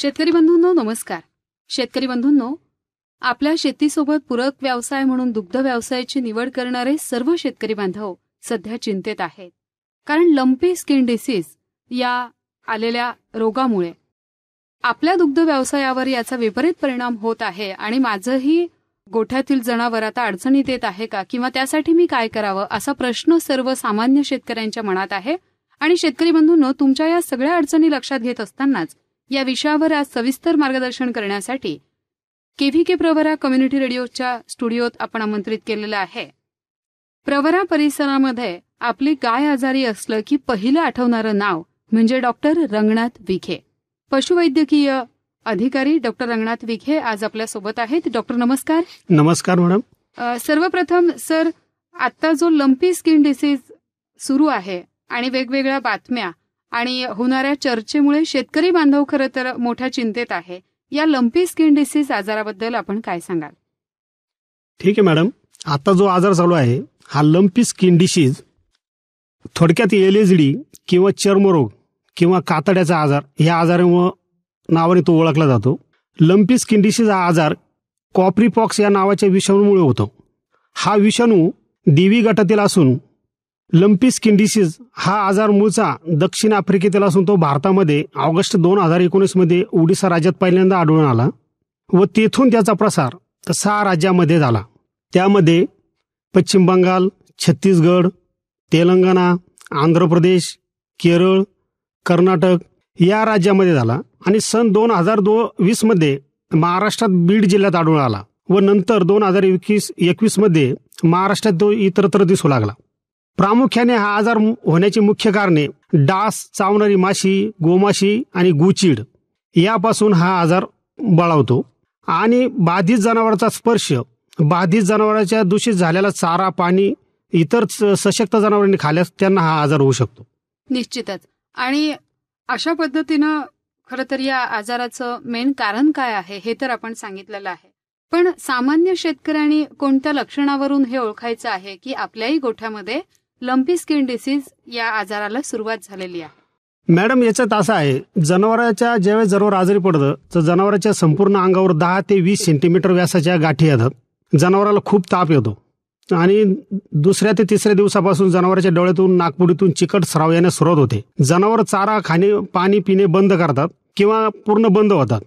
शेतकरी बंधूंनो नमस्कार शेतकरी बंधूंनो आपल्या शेतीसोबत पूरक व्यवसाय म्हणून दुग्ध व्यवसायाची निवड करणारे सर्व शेतकरी बांधव सध्या चिंतेत आहेत कारण लंपी स्किन डिसीज या आलेल्या रोगामुळे आपल्या दुग्ध व्यवसायावर याचा विपरीत परिणाम होत आहे आणि माझंही गोठ्यातील जनावर आता अडचणीत येत आहे का किंवा त्यासाठी मी काय करावं असा प्रश्न सर्व सामान्य शेतकऱ्यांच्या मनात आहे आणि शेतकरी बंधूंनो तुमच्या या सगळ्या अडचणी लक्षात घेत असतानाच या विषयावर आज सविस्तर मार्गदर्शन करण्यासाठी केव्हीके प्रवरा कम्युनिटी रेडिओच्या स्टुडिओत आपण आमंत्रित केलेलं आहे प्रवरा परिसरामध्ये आपली गाय आजारी असलं की पहिलं आठवणारं नाव म्हणजे डॉक्टर रंगनाथ विखे पशुवैद्यकीय अधिकारी डॉक्टर रंगनाथ विखे आज आपल्यासोबत आहेत डॉक्टर नमस्कार नमस्कार मॅडम सर्वप्रथम सर आता जो लंपी स्किन डिसीज सुरू आहे आणि वेगवेगळ्या बातम्या आणि होणाऱ्या चर्चेमुळे शेतकरी बांधव खरं तर मोठ्या चिंतेत आहे या लंपी स्किन डिसीज आजाराबद्दल आपण काय सांगाल ठीक आहे मॅडम आता जो आजार चालू आहे हा लंपी स्किन डिसीज थोडक्यात एल एच डी किंवा चर्मरोग किंवा कातड्याचा आजार या आजारामुळं नावाने तो ओळखला जातो लंपी स्किन डिसीज हा आजार कॉपरीपॉक्स या नावाच्या विषाणूमुळे होतो हा विषाणू देवी गटातील असून लंपी स्किन डिसीज हा आजार मूळचा दक्षिण आफ्रिकेतील असून तो भारतामध्ये ऑगस्ट दोन हजार मध्ये ओडिसा राज्यात पहिल्यांदा आढळून आला व तेथून त्याचा प्रसार सहा राज्यामध्ये झाला त्यामध्ये पश्चिम बंगाल छत्तीसगड तेलंगणा आंध्र प्रदेश केरळ कर्नाटक या राज्यामध्ये झाला आणि सन दोन हजार दो मध्ये महाराष्ट्रात बीड जिल्ह्यात आढळून आला व नंतर दोन हजार एकवीस मध्ये महाराष्ट्रात तो इतरत्र दिसू लागला प्रामुख्याने हा आजार होण्याची मुख्य कारणे डास चावणारी माशी गोमाशी आणि गुचीड यापासून हा आजार बळावतो आणि बाधित जनावराचा स्पर्श बाधित जनावराच्या दूषित झालेला चारा पाणी इतर सशक्त जनावरांनी खाल्यास त्यांना हा आजार होऊ शकतो निश्चितच आणि अशा पद्धतीनं खरं तर या आजाराचं मेन कारण काय आहे हे तर आपण सांगितलेलं आहे पण सामान्य शेतकऱ्यांनी कोणत्या लक्षणावरून हे ओळखायचं आहे की आपल्याही गोठ्यामध्ये लंपी स्किन डिसीज या आजाराला सुरुवात झालेली आहे मॅडम याच्यात असं आहे जनावराच्या ज्यावेळेस जनावर आजारी पडतं तर जनावराच्या संपूर्ण अंगावर दहा ते वीस सेंटीमीटर व्यासाच्या गाठी येतात जनावराला खूप ताप येतो आणि दुसऱ्या ते तिसऱ्या दिवसापासून जनावरांच्या डोळ्यातून नागपुडीतून चिकट स्राव येण्यास सुरुवात होते जनावर चारा खाणे पाणी पिणे बंद करतात किंवा पूर्ण बंद होतात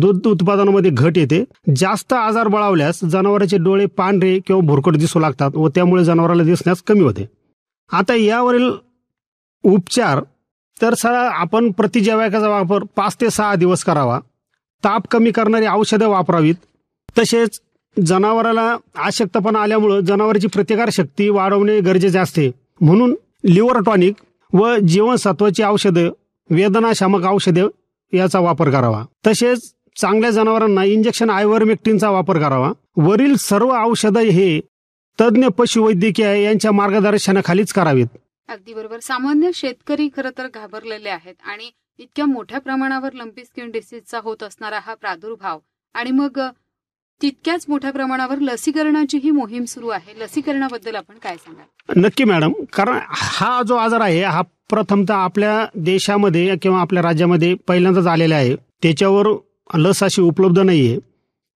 दूध उत्पादनामध्ये घट येते जास्त आजार बळावल्यास जनावरांचे डोळे पांढरे किंवा भुरकट दिसू लागतात व त्यामुळे जनावराला दिसण्यास कमी होते आता यावरील उपचार तर सर आपण प्रतिजैवायकाचा वापर पाच ते सहा दिवस करावा ताप कमी करणारी औषधं वापरावीत तसेच जनावराला आशक्तपणा आल्यामुळं जनावराची प्रतिकारशक्ती वाढवणे गरजेचे असते म्हणून लिव्हर टॉनिक व जीवनसत्वाची औषधं वेदनाशामक औषधे याचा वापर करावा तसेच चांगल्या जनावरांना इंजेक्शन आयव्हरमेक्टिनचा वापर करावा वरील सर्व औषधं हे तज्ञ पशुवैद्यकीय यांच्या मार्गदर्शनाखालीच करावेत अगदी बरोबर सामान्य शेतकरी खर तर घाबरलेले आहेत आणि इतक्या मोठ्या प्रमाणावर लंपी स्किन डिसीजचा होत असणारा हा प्रादुर्भाव आणि मग तितक्याच मोठ्या प्रमाणावर लसीकरणाची ही मोहीम सुरू आहे लसीकरणाबद्दल आपण काय सांगाल नक्की मॅडम कारण हा जो आजार आहे हा प्रथमतः आपल्या देशामध्ये किंवा आपल्या राज्यामध्ये पहिल्यांदाच आलेला आहे त्याच्यावर लस अशी उपलब्ध नाहीये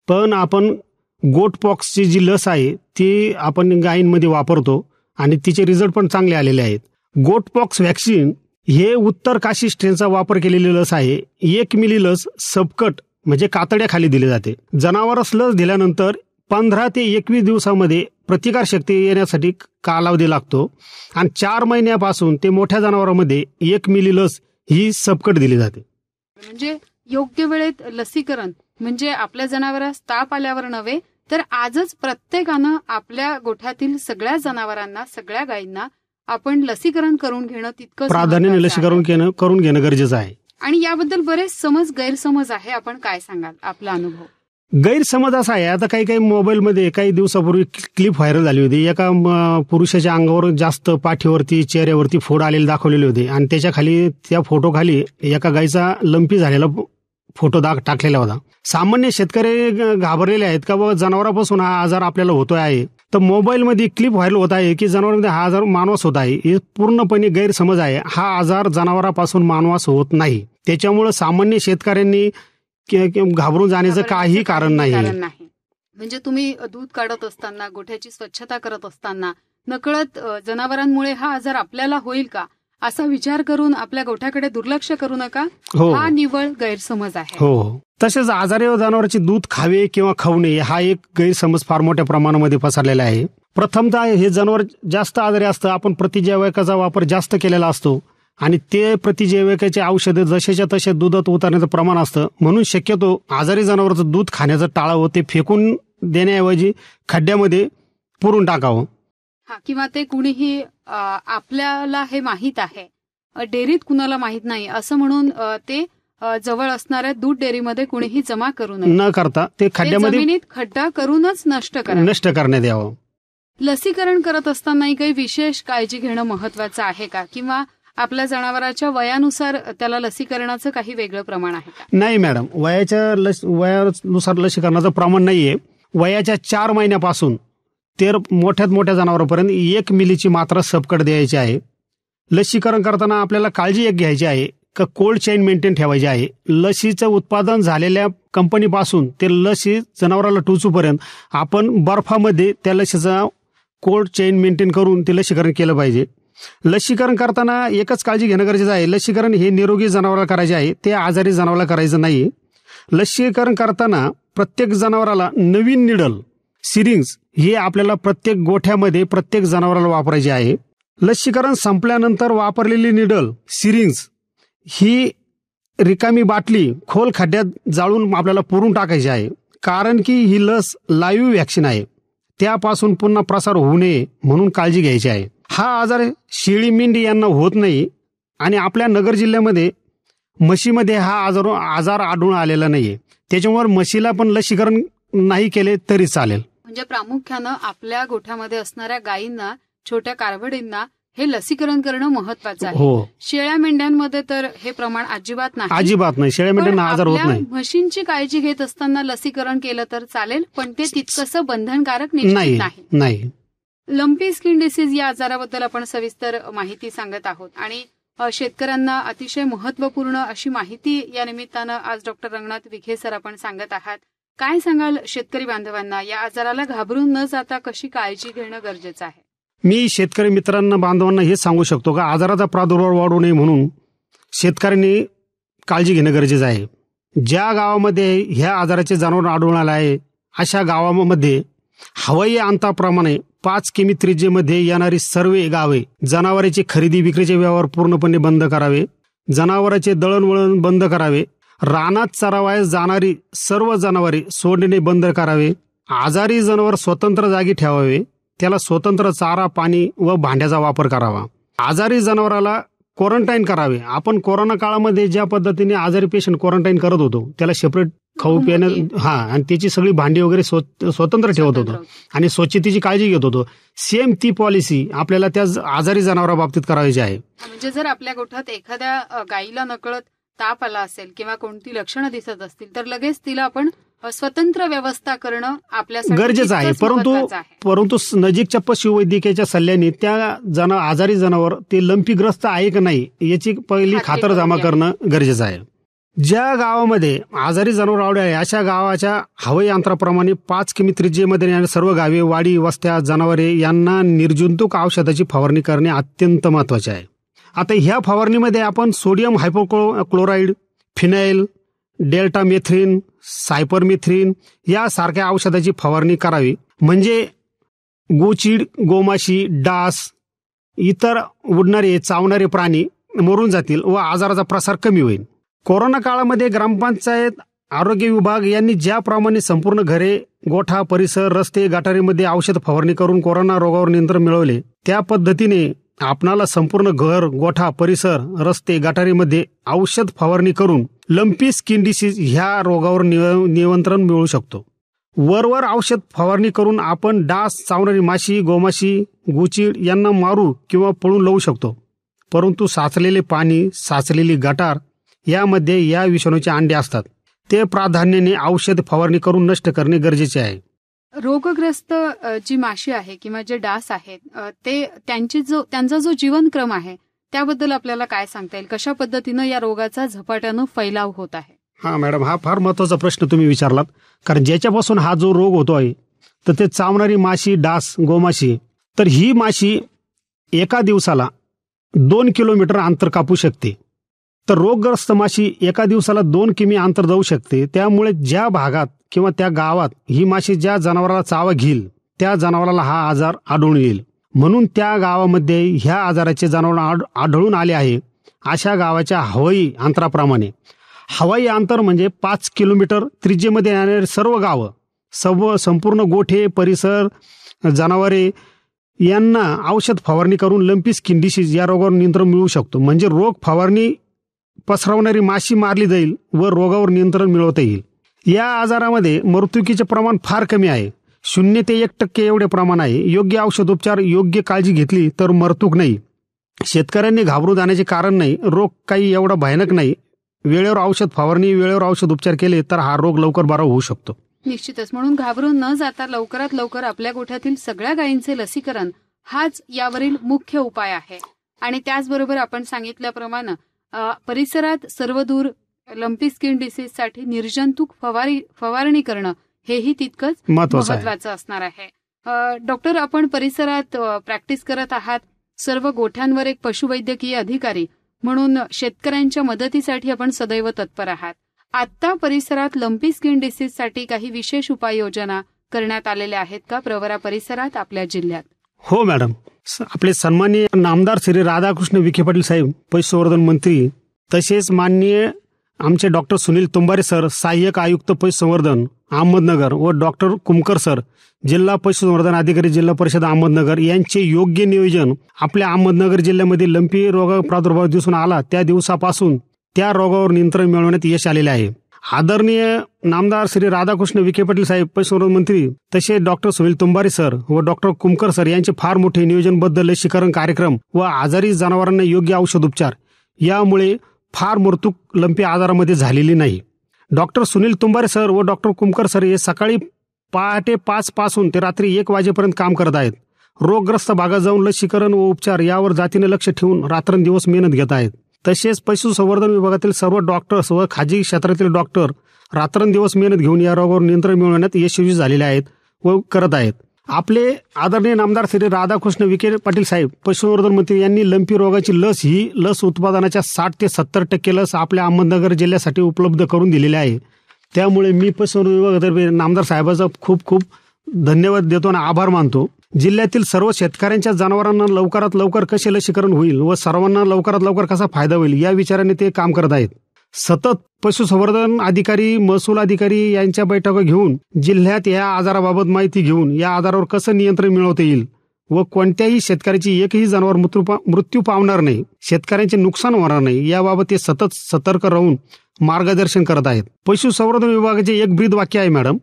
पण आपण गोटपॉक्सची जी लस आहे ती आपण गायींमध्ये वापरतो आणि तिचे रिझल्ट पण चांगले आलेले आहेत गोटपॉक्स व्हॅक्सिन हे उत्तर काशी स्ट्रेनचा वापर केलेली लस आहे एक मिली लस सबकट म्हणजे कातड्याखाली दिली जाते जनावरस लस दिल्यानंतर पंधरा ते एकवीस दिवसामध्ये प्रतिकारशक्ती येण्यासाठी कालावधी लागतो आणि चार महिन्यापासून ते मोठ्या जनावरांमध्ये एक मिली लस ही सबकट दिली जाते म्हणजे योग्य वेळेत लसीकरण म्हणजे आपल्या जनावरास ताप आल्यावर नव्हे तर आजच प्रत्येकानं आपल्या गोठ्यातील सगळ्या जनावरांना सगळ्या गायींना आपण लसीकरण करून घेणं तितकं प्राधान्याने लसीकरण करून घेणं गरजेचं आहे आणि याबद्दल बरेच समज गैरसमज आहे आपण काय सांगाल आपला अनुभव गैरसमज असा आहे आता काही काही मोबाईलमध्ये काही दिवसापूर्वी क्लिप व्हायरल झाली होती एका पुरुषाच्या अंगावर जास्त पाठीवरती चेहऱ्यावरती फोड आलेले दाखवलेले होते आणि त्याच्या खाली त्या फोटो खाली एका गायीचा लंपी झालेला फोटो दाग टाकलेला होता सामान्य शेतकरी घाबरलेले आहेत का बाबा जनावरापासून हा आजार आपल्याला होतोय आहे तर मोबाईलमध्ये क्लिप व्हायरल होत आहे की जनावरांमध्ये हा आजार मानवास होत आहे हे पूर्णपणे गैरसमज आहे हा आजार जनावरापासून मानवास होत नाही त्याच्यामुळे सामान्य शेतकऱ्यांनी घाबरून जाण्याचं काही कारण नाही म्हणजे तुम्ही दूध काढत असताना गोठ्याची स्वच्छता करत असताना नकळत जनावरांमुळे हा आजार आपल्याला होईल का असा विचार करून आपल्या गोठ्याकडे दुर्लक्ष करू नका हो. हा निवळ गैरसमज आहे हो, हो. तसेच आजारी जनावरांचे दूध खावे किंवा खाऊ नये हा एक गैरसमज फार मोठ्या प्रमाणामध्ये पसरलेला आहे प्रथमतः हे जनावर जास्त आजारी असतं आपण प्रतिजैवकाचा वापर जास्त केलेला असतो आणि ते प्रतिजैविकाचे औषधे जसेच्या तसे दुधात उतरण्याचं प्रमाण असतं म्हणून शक्यतो आजारी जनावरचं दूध खाण्याचं टाळावं ते फेकून देण्याऐवजी खड्ड्यामध्ये पुरून टाकावं हा किंवा ते कुणीही आपल्याला हे माहीत आहे डेअरीत कुणाला माहीत नाही असं म्हणून ते जवळ असणाऱ्या दूध डेअरीमध्ये कुणीही जमा करू नये न करता ते खड्ड्यामध्ये खड्डा करूनच नष्ट करा नष्ट करण्यात यावं लसीकरण करत असतानाही काही विशेष काळजी घेणं महत्वाचं आहे का किंवा आपल्या जनावरांच्या वयानुसार त्याला लसीकरणाचं काही वेगळं प्रमाण आहे नाही मॅडम वयाच्या लस वयानुसार लसीकरणाचं प्रमाण नाहीये वयाच्या चार महिन्यापासून तेर मोठ्यात मोठ्या जनावरांपर्यंत एक मिलीची मात्रा सबकट द्यायची आहे लसीकरण करताना आपल्याला काळजी एक घ्यायची आहे का कोल्ड चेन मेंटेन ठेवायची आहे लसीचं उत्पादन झालेल्या कंपनीपासून ते लसी जनावराला टोचूपर्यंत आपण बर्फामध्ये त्या लसीचा कोल्ड चेन मेंटेन करून ते लसीकरण केलं पाहिजे लसीकरण करताना एकच काळजी घेणं गरजेचं आहे लसीकरण हे निरोगी जनावराला करायचे आहे ते आजारी जनावराला करायचं नाही लसीकरण करताना प्रत्येक जनावराला नवीन निडल सिरिंग्स हे आपल्याला प्रत्येक गोठ्यामध्ये प्रत्येक जनावराला वापरायचे आहे लसीकरण संपल्यानंतर वापरलेली निडल सिरिंग्स ही रिकामी बाटली खोल खड्ड्यात जाळून आपल्याला पुरून टाकायची आहे कारण की ही लस लाईव्ह व्हॅक्सिन आहे त्यापासून पुन्हा प्रसार होऊ नये म्हणून काळजी घ्यायची आहे हा आजार शेळी मेंढी यांना होत नाही आणि आपल्या नगर जिल्ह्यामध्ये म्हशीमध्ये हा आजार आजार आढळून आलेला नाही आहे त्याच्यामुळे म्हशीला पण लसीकरण नाही केले तरी चालेल म्हणजे प्रामुख्यानं आपल्या गोठ्यामध्ये असणाऱ्या गायींना छोट्या कारवडींना हे लसीकरण करणं महत्वाचं आहे हो. शेळ्या मेंढ्यांमध्ये तर हे प्रमाण अजिबात नाही अजिबात नाही शेळ्या मेंढ्यांना आजार होत नाही म्हशींची काळजी घेत असताना लसीकरण केलं तर चालेल पण ते तितकस बंधनकारक नाही नाही लंपी स्किन डिसीज या आजाराबद्दल आपण सविस्तर माहिती सांगत आहोत आणि शेतकऱ्यांना अतिशय महत्वपूर्ण अशी माहिती या निमित्तानं आज डॉक्टर रंगनाथ विखे सर आपण सांगत आहात काय सांगाल शेतकरी बांधवांना या आजाराला घाबरून न जाता कशी काळजी घेणं गरजेचं आहे मी शेतकरी मित्रांना बांधवांना हे सांगू शकतो का आजाराचा प्रादुर्भाव वाढू नये म्हणून शेतकऱ्यांनी काळजी घेणं गरजेचं आहे ज्या गावामध्ये ह्या आजाराचे जनावर आढळून आलं आहे अशा गावामध्ये हवाई अंताप्रमाणे पाच किमी त्रिज्येमध्ये येणारी सर्व गावे जनावरांची खरेदी विक्रीचे व्यवहार पूर्णपणे बंद करावे जनावरांचे दळणवळण बंद करावे रानात चरावयास जाणारी सर्व जनावरे सोडणे बंद करावे आजारी जनावर स्वतंत्र जागी ठेवावे त्याला स्वतंत्र चारा पाणी व भांड्याचा वापर करावा आजारी जनावराला क्वारंटाईन करावे आपण कोरोना काळामध्ये ज्या पद्धतीने आजारी पेशंट क्वारंटाईन करत होतो त्याला सेपरेट खाऊ पिण्या हा आणि त्याची सगळी भांडी वगैरे स्वतंत्र ठेवत होतो आणि स्वच्छतेची काळजी घेत होतो सेम ती पॉलिसी आपल्याला त्या आजारी जनावराबाबतीत करायची आहे म्हणजे जर आपल्या गोठ्यात एखाद्या गाईला नकळत ताप आला असेल किंवा कोणती लक्षणं दिसत असतील तर लगेच तिला आपण स्वतंत्र व्यवस्था करणं आपल्या गरजेचं आहे परंतु परंतु नजीकच्या पशुवैद्यकीयच्या सल्ल्याने त्या जना आजारी जनावर ते लंपीग्रस्त आहे का नाही याची पहिली खातर जमा करणं गरजेचं आहे ज्या गावामध्ये आजारी जनावर आवडे आहे अशा गावाच्या हवाई अंतराप्रमाणे पाच किमी त्रिजेमध्ये सर्व गावे वाडी वस्त्या जनावरे यांना निर्जंतुक औषधाची फवारणी करणे अत्यंत महत्वाचे आहे आता ह्या फवारणीमध्ये आपण सोडियम हायपोक्लो क्लोराईड फिनाईल डेल्टा मेथ्रीन मेथ्रीन यासारख्या औषधाची फवारणी करावी म्हणजे गोचीड गोमाशी डास इतर उडणारे चावणारे प्राणी मरून जातील व आजाराचा प्रसार कमी होईल कोरोना काळामध्ये ग्रामपंचायत आरोग्य विभाग यांनी ज्याप्रमाणे संपूर्ण घरे गोठा परिसर रस्ते गाठारीमध्ये औषध फवारणी करून कोरोना रोगावर नियंत्रण मिळवले त्या पद्धतीने आपणाला संपूर्ण घर गोठा परिसर रस्ते गटारीमध्ये औषध फवारणी करून लंपी स्किन डिसीज ह्या रोगावर नियंत्रण मिळू शकतो वरवर औषध फवारणी करून आपण डास चावणारी माशी गोमाशी गुचीड यांना मारू किंवा पळून लावू शकतो परंतु साचलेले पाणी साचलेली गटार यामध्ये या विषाणूचे अंडे असतात ते प्राधान्याने औषध फवारणी करून नष्ट करणे गरजेचे आहे रोगग्रस्त जी माशी आहे किंवा जे डास आहेत ते त्यांची जो त्यांचा जो जीवनक्रम आहे त्याबद्दल आपल्याला काय सांगता येईल कशा पद्धतीनं या रोगाचा झपाट्यानं फैलाव होत आहे हा मॅडम हा फार महत्वाचा प्रश्न तुम्ही विचारलात कारण ज्याच्यापासून हा जो रोग होतो आहे तर ते चावणारी माशी डास गोमाशी तर ही माशी एका दिवसाला दोन किलोमीटर अंतर कापू शकते तर रोगग्रस्त माशी एका दिवसाला दोन किमी अंतर जाऊ शकते त्यामुळे ज्या भागात किंवा त्या गावात ही माशी ज्या जनावराला चावा घेईल त्या जनावराला हा आजार आढळून येईल म्हणून त्या गावामध्ये ह्या आजाराचे जनावर आढळून आले आहे अशा गावाच्या हवाई अंतराप्रमाणे हवाई अंतर म्हणजे पाच किलोमीटर त्रिज्येमध्ये येणारे सर्व गावं सर्व संपूर्ण गोठे परिसर जनावरे यांना औषध फवारणी करून लंपी स्किन डिसीज या रोगावर नियंत्रण मिळू शकतो म्हणजे रोग फवारणी पसरवणारी माशी मारली जाईल व रोगावर नियंत्रण मिळवता येईल या आजारामध्ये मृत्यूकीचे प्रमाण फार कमी आहे शून्य ते एक टक्के एवढे प्रमाण आहे योग्य औषधोपचार योग्य काळजी घेतली तर मर्तूक नाही शेतकऱ्यांनी घाबरू जाण्याचे कारण नाही रोग काही एवढा भयानक नाही वेळेवर औषध फवारणी वेळेवर औषध उपचार केले तर हा रोग लवकर बरा होऊ शकतो निश्चितच म्हणून घाबरून न जाता लवकरात लवकर आपल्या गोठ्यातील सगळ्या गायींचे लसीकरण हाच यावरील मुख्य उपाय आहे आणि त्याचबरोबर आपण सांगितल्याप्रमाणे परिसरात सर्वदूर लंपी स्किन साठी निर्जंतुक फवारी फवारणी करणं हेही तितकंच महत्वाचं असणार आहे डॉक्टर आपण परिसरात प्रॅक्टिस करत आहात सर्व गोठ्यांवर एक पशुवैद्यकीय अधिकारी म्हणून शेतकऱ्यांच्या मदतीसाठी आपण सदैव तत्पर आहात आता परिसरात लंपी स्किन साठी काही विशेष उपाययोजना करण्यात आलेल्या आहेत का प्रवरा परिसरात आपल्या जिल्ह्यात हो मॅडम आपले सन्मान्य नामदार श्री राधाकृष्ण विखे पाटील साहेब पशुसंवर्धन मंत्री तसेच माननीय आमचे डॉक्टर सुनील तुंबारे सर सहाय्यक आयुक्त पशुसंवर्धन अहमदनगर व डॉक्टर कुमकर सर जिल्हा पशुसंवर्धन अधिकारी जिल्हा परिषद अहमदनगर यांचे योग्य नियोजन आपल्या अहमदनगर जिल्ह्यामध्ये लंपी रोग प्रादुर्भाव दिसून आला त्या दिवसापासून त्या रोगावर नियंत्रण मिळवण्यात यश आलेले आहे आदरणीय नामदार श्री राधाकृष्ण विखे पाटील साहेब पशुसंवर्धन मंत्री तसे डॉक्टर सुनील तुंबारे सर व डॉक्टर कुमकर सर यांचे फार मोठे नियोजनबद्ध लसीकरण कार्यक्रम व आजारी जनावरांना योग्य औषध उपचार यामुळे फार मृतूक लंपी आजारामध्ये झालेली नाही डॉक्टर सुनील तुंबारे सर व डॉक्टर कुमकर सर हे सकाळी पहाटे पाच पासून ते रात्री एक वाजेपर्यंत काम करत आहेत रोगग्रस्त भागात जाऊन लसीकरण व उपचार यावर जातीने लक्ष ठेवून रात्रंदिवस मेहनत घेत आहेत तसेच पशुसंवर्धन विभागातील सर्व डॉक्टर्स व खाजगी क्षेत्रातील डॉक्टर रात्रंदिवस मेहनत घेऊन या रोगावर नियंत्रण मिळवण्यात यशस्वी झालेले आहेत व करत आहेत आपले आदरणीय नामदार श्री राधाकृष्ण विखे पाटील साहेब पशुसंवर्धन मंत्री यांनी लंपी रोगाची लस ही लस उत्पादनाच्या साठ ते सत्तर टक्के लस आपल्या अहमदनगर जिल्ह्यासाठी उपलब्ध करून दिलेली आहे त्यामुळे मी पशुसंवर्धन विभागातर्फे नामदार साहेबाचा खूप खूप धन्यवाद देतो आणि आभार मानतो जिल्ह्यातील सर्व शेतकऱ्यांच्या जनावरांना लवकरात लवकर कसे लसीकरण होईल व सर्वांना लवकरात लवकर कसा फायदा होईल या विचाराने ते काम करत आहेत सतत पशुसंवर्धन अधिकारी महसूल अधिकारी यांच्या बैठका घेऊन जिल्ह्यात या आजाराबाबत माहिती घेऊन या आजारावर कसं नियंत्रण मिळवता येईल व कोणत्याही शेतकऱ्याची एकही जनावर मृत्यू मृत्यू पावणार नाही शेतकऱ्यांचे नुकसान होणार नाही याबाबत ते सतत सतर्क राहून मार्गदर्शन करत आहेत पशुसंवर्धन विभागाचे एक ब्रीद वाक्य आहे मॅडम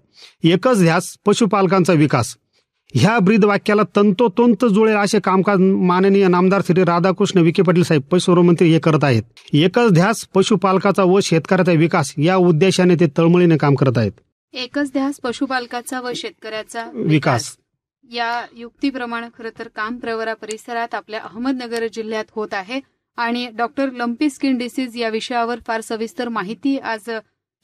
एकच ध्यास पशुपालकांचा विकास ह्या ब्रीद वाक्याला तंतोतंत जुळेल असे कामकाज माननीय नामदार श्री राधाकृष्ण विखे पाटील साहेब पशुसंवर्धन हे करत आहेत एकच ध्यास पशुपालकाचा व शेतकऱ्याचा विकास या उद्देशाने ते तळमळीने काम करत आहेत एकच ध्यास पशुपालकाचा व शेतकऱ्याचा विकास या युक्तीप्रमाणे खर तर काम प्रवरा परिसरात आपल्या अहमदनगर जिल्ह्यात होत आहे आणि डॉक्टर लंपी स्किन डिसीज या विषयावर फार सविस्तर माहिती आज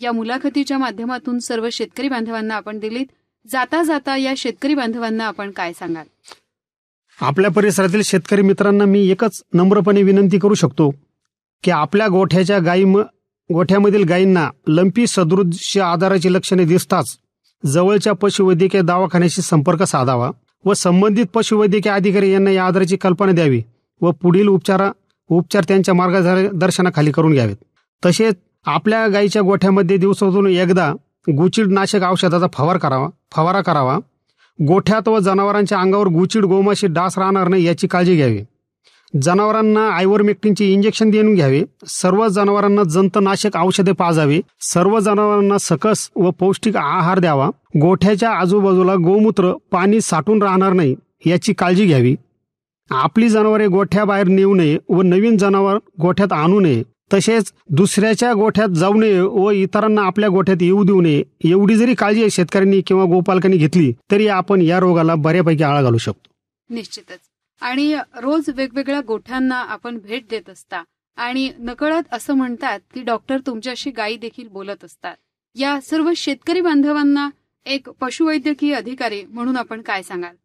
या मुलाखतीच्या माध्यमातून सर्व शेतकरी बांधवांना आपण दिलीत जाता जाता या शेतकरी बांधवांना आपण काय सांगाल आपल्या परिसरातील शेतकरी मित्रांना मी एकच नम्रपणे विनंती करू शकतो की आपल्या गोठ्याच्या गायी गोठ्यामधील गायींना लंपी सदृश्य आजाराची लक्षणे दिसताच जवळच्या पशुवैद्यकीय दवाखान्याशी संपर्क साधावा व संबंधित पशुवैद्यकीय अधिकारी यांना या आजाराची कल्पना द्यावी व पुढील उपचारा उपचार त्यांच्या मार्गदर्शनाखाली करून घ्यावेत तसेच आपल्या गायीच्या गोठ्यामध्ये दिवसातून एकदा गुचिडनाशक औषधाचा फवार करावा फवारा करावा गोठ्यात व जनावरांच्या अंगावर गुचिड गोमाशी डास राहणार नाही याची काळजी घ्यावी जनावरांना आयव्हरमेक्टिनचे इंजेक्शन देऊन घ्यावे सर्व जनावरांना जंतनाशक औषधे पाजावी सर्व जनावरांना सकस व पौष्टिक आहार द्यावा गोठ्याच्या आजूबाजूला गोमूत्र पाणी साठून राहणार नाही याची काळजी घ्यावी आपली जनावरे गोठ्याबाहेर नेऊ नये व नवीन जनावर गोठ्यात आणू नये तसेच दुसऱ्याच्या गोठ्यात जाऊ नये व इतरांना आपल्या गोठ्यात येऊ देऊ नये एवढी जरी काळजी शेतकऱ्यांनी किंवा गोपालकांनी घेतली तरी आपण या रोगाला बऱ्यापैकी आळा घालू शकतो निश्चितच आणि रोज वेगवेगळ्या गोठ्यांना आपण भेट देत असता आणि नकळत असं म्हणतात की डॉक्टर तुमच्याशी गायी देखील बोलत असतात या सर्व शेतकरी बांधवांना एक पशुवैद्यकीय अधिकारी म्हणून आपण काय सांगाल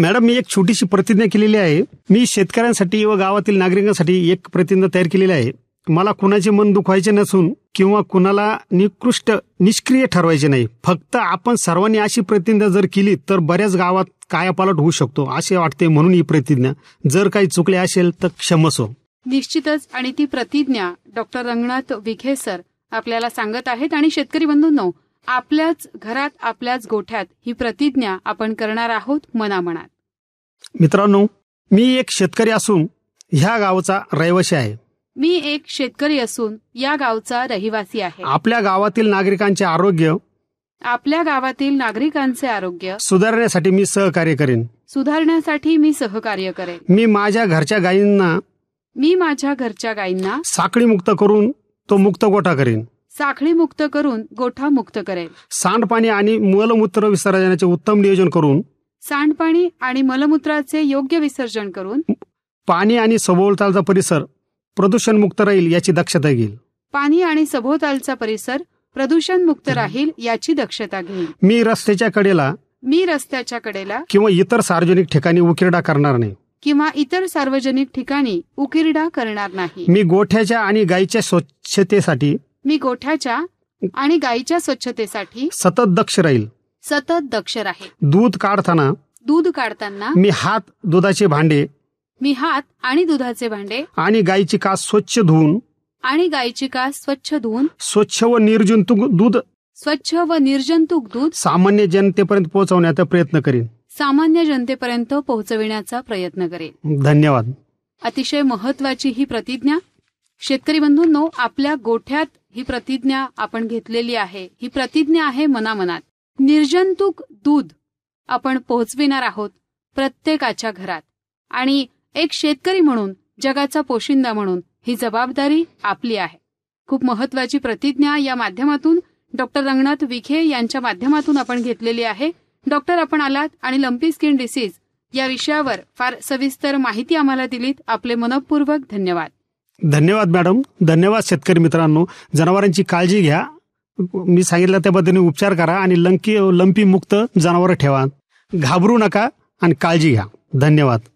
मॅडम मी एक छोटीशी प्रतिज्ञा केलेली आहे मी शेतकऱ्यांसाठी व गावातील नागरिकांसाठी एक प्रतिज्ञा तयार केलेली आहे मला कुणाचे मन दुखवायचे नसून किंवा कुणाला निकृष्ट निष्क्रिय ठरवायचे नाही फक्त आपण सर्वांनी अशी प्रतिज्ञा जर केली तर बऱ्याच गावात कायापालट होऊ शकतो असे वाटते म्हणून ही प्रतिज्ञा जर काही चुकले असेल तर क्षमसो निश्चितच आणि ती प्रतिज्ञा डॉक्टर रंगनाथ विखे सर आपल्याला सांगत आहेत आणि शेतकरी बंधूंनो आपल्याच घरात आपल्याच गोठ्यात ही प्रतिज्ञा आपण करणार आहोत मनामनात मित्रांनो मी एक शेतकरी असून ह्या गावचा रहिवासी आहे मी एक शेतकरी असून या गावचा रहिवासी आहे आपल्या गावातील नागरिकांचे आरोग्य आपल्या गावातील नागरिकांचे आरोग्य सुधारण्यासाठी मी सहकार्य करेन सुधारण्यासाठी मी सहकार्य करेन मी माझ्या घरच्या गायींना मी माझ्या घरच्या गायींना साखळी मुक्त करून तो मुक्त गोठा करेन साखळी मुक्त करून गोठा मुक्त करेन सांडपाणी आणि मलमूत्र विसर्जनाचे उत्तम नियोजन करून सांडपाणी आणि मलमूत्राचे योग्य विसर्जन करून पाणी आणि सभोवतालचा परिसर प्रदूषण मुक्त राहील याची दक्षता घेईल पाणी आणि सभोवतालचा परिसर प्रदूषण मुक्त राहील याची दक्षता घेईल मी रस्त्याच्या कडेला मी रस्त्याच्या कडेला किंवा इतर सार्वजनिक ठिकाणी उकिरडा करणार नाही किंवा इतर सार्वजनिक ठिकाणी उकिरडा करणार नाही मी गोठ्याच्या आणि गायीच्या स्वच्छतेसाठी मी गोठ्याच्या आणि गायीच्या स्वच्छतेसाठी सतत दक्ष राहील सतत दक्ष राहील दूध काढताना दूध काढताना मी हात दुधाचे भांडे मी हात आणि दुधाचे भांडे आणि गायीची कास स्वच्छ धुवून आणि गायीची कास स्वच्छ धुवून स्वच्छ व निर्जंतुक दूध स्वच्छ व निर्जंतुक दूध सामान्य जनतेपर्यंत पोहोचवण्याचा प्रयत्न करेन सामान्य जनतेपर्यंत पोहोचविण्याचा प्रयत्न करेन धन्यवाद अतिशय महत्वाची ही प्रतिज्ञा शेतकरी बंधूंनो आपल्या गोठ्यात ही प्रतिज्ञा आपण घेतलेली आहे ही प्रतिज्ञा आहे मनामनात निर्जंतुक दूध आपण पोहोचविणार आहोत प्रत्येकाच्या घरात आणि एक शेतकरी म्हणून जगाचा पोशिंदा म्हणून ही जबाबदारी आपली आहे खूप महत्वाची प्रतिज्ञा या माध्यमातून डॉक्टर रंगनाथ विखे यांच्या माध्यमातून आपण घेतलेली आहे डॉक्टर आपण आलात आणि लंपी स्किन डिसीज या विषयावर फार सविस्तर माहिती आम्हाला दिलीत आपले मनपूर्वक धन्यवाद धन्यवाद मॅडम धन्यवाद शेतकरी मित्रांनो जनावरांची काळजी घ्या मी सांगितलं त्या पद्धतीने उपचार करा आणि लंकी लंपी मुक्त जनावर ठेवा घाबरू नका आणि काळजी घ्या धन्यवाद